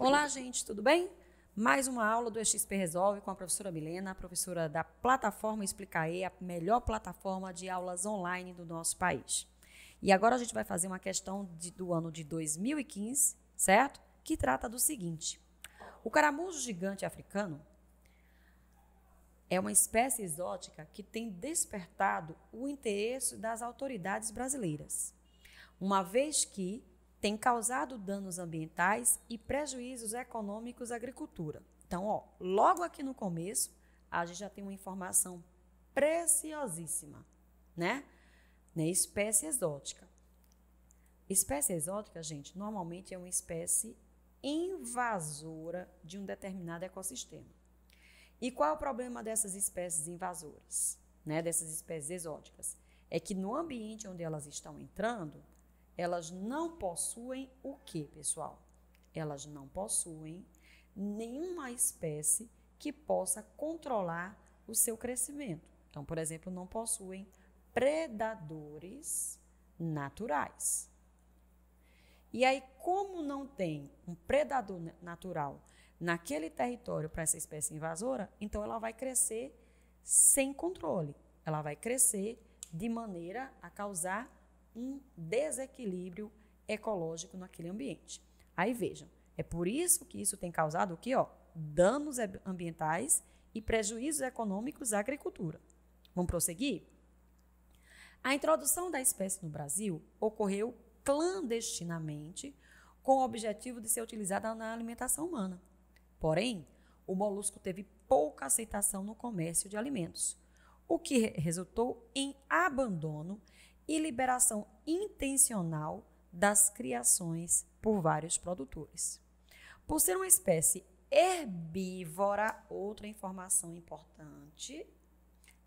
Olá, gente, tudo bem? Mais uma aula do EXP Resolve com a professora Milena, professora da plataforma Explicae, a melhor plataforma de aulas online do nosso país. E agora a gente vai fazer uma questão de, do ano de 2015, certo? Que trata do seguinte: o caramujo gigante africano é uma espécie exótica que tem despertado o interesse das autoridades brasileiras, uma vez que tem causado danos ambientais e prejuízos econômicos à agricultura. Então, ó, logo aqui no começo, a gente já tem uma informação preciosíssima, né? né? Espécie exótica. Espécie exótica, gente, normalmente é uma espécie invasora de um determinado ecossistema. E qual é o problema dessas espécies invasoras, né? Dessas espécies exóticas? É que no ambiente onde elas estão entrando, elas não possuem o que, pessoal? Elas não possuem nenhuma espécie que possa controlar o seu crescimento. Então, por exemplo, não possuem predadores naturais. E aí, como não tem um predador natural naquele território para essa espécie invasora, então ela vai crescer sem controle. Ela vai crescer de maneira a causar um desequilíbrio ecológico naquele ambiente. Aí vejam, é por isso que isso tem causado o que, ó, danos ambientais e prejuízos econômicos à agricultura. Vamos prosseguir? A introdução da espécie no Brasil ocorreu clandestinamente com o objetivo de ser utilizada na alimentação humana. Porém, o molusco teve pouca aceitação no comércio de alimentos, o que resultou em abandono e liberação intencional das criações por vários produtores. Por ser uma espécie herbívora, outra informação importante,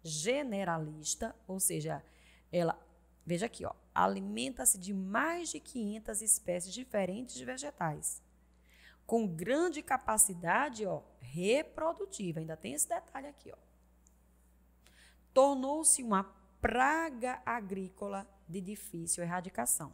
generalista, ou seja, ela, veja aqui, ó, alimenta-se de mais de 500 espécies diferentes de vegetais, com grande capacidade, ó, reprodutiva, ainda tem esse detalhe aqui, ó. Tornou-se uma praga agrícola de difícil erradicação.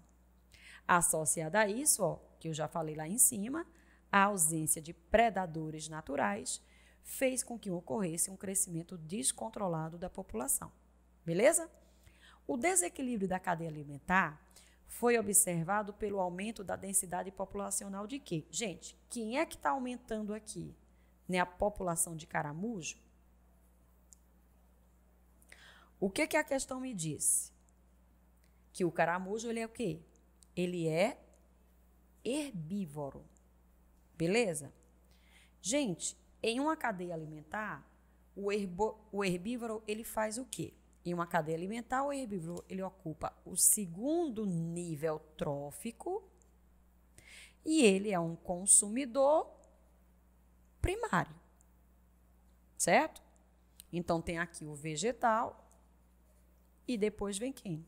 Associada a isso, ó, que eu já falei lá em cima, a ausência de predadores naturais fez com que ocorresse um crescimento descontrolado da população. Beleza? O desequilíbrio da cadeia alimentar foi observado pelo aumento da densidade populacional de quê? Gente, quem é que está aumentando aqui? Né, a população de caramujo? O que, que a questão me disse? Que o caramujo ele é o quê? Ele é herbívoro. Beleza? Gente, em uma cadeia alimentar, o, herbo, o herbívoro ele faz o quê? Em uma cadeia alimentar, o herbívoro ele ocupa o segundo nível trófico e ele é um consumidor primário. Certo? Então tem aqui o vegetal e depois vem quem?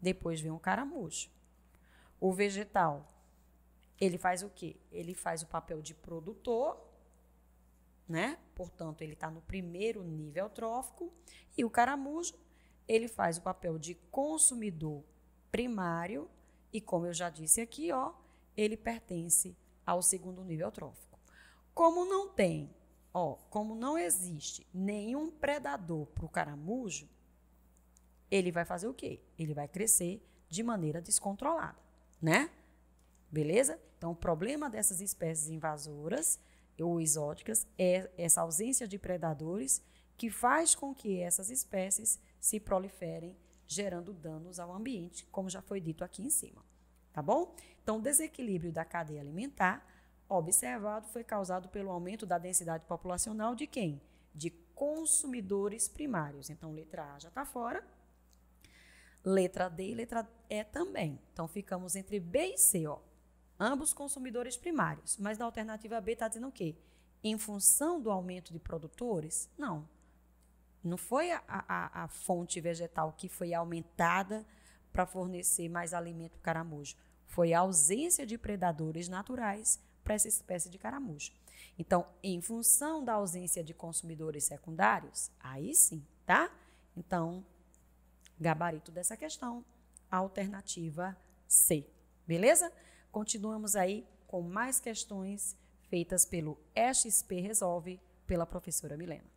Depois vem o caramujo. O vegetal, ele faz o quê? Ele faz o papel de produtor, né? Portanto, ele está no primeiro nível trófico. E o caramujo, ele faz o papel de consumidor primário. E como eu já disse aqui, ó, ele pertence ao segundo nível trófico. Como não tem, ó, como não existe nenhum predador para o caramujo, ele vai fazer o quê? Ele vai crescer de maneira descontrolada, né? Beleza? Então, o problema dessas espécies invasoras ou exóticas é essa ausência de predadores que faz com que essas espécies se proliferem, gerando danos ao ambiente, como já foi dito aqui em cima. Tá bom? Então, o desequilíbrio da cadeia alimentar observado foi causado pelo aumento da densidade populacional de quem? De consumidores primários. Então, letra A já está fora, Letra D e letra E também. Então, ficamos entre B e C, ó. Ambos consumidores primários. Mas na alternativa B está dizendo o quê? Em função do aumento de produtores? Não. Não foi a, a, a fonte vegetal que foi aumentada para fornecer mais alimento para o caramujo. Foi a ausência de predadores naturais para essa espécie de caramujo. Então, em função da ausência de consumidores secundários, aí sim, tá? Então, gabarito dessa questão, alternativa C. Beleza? Continuamos aí com mais questões feitas pelo XP Resolve pela professora Milena.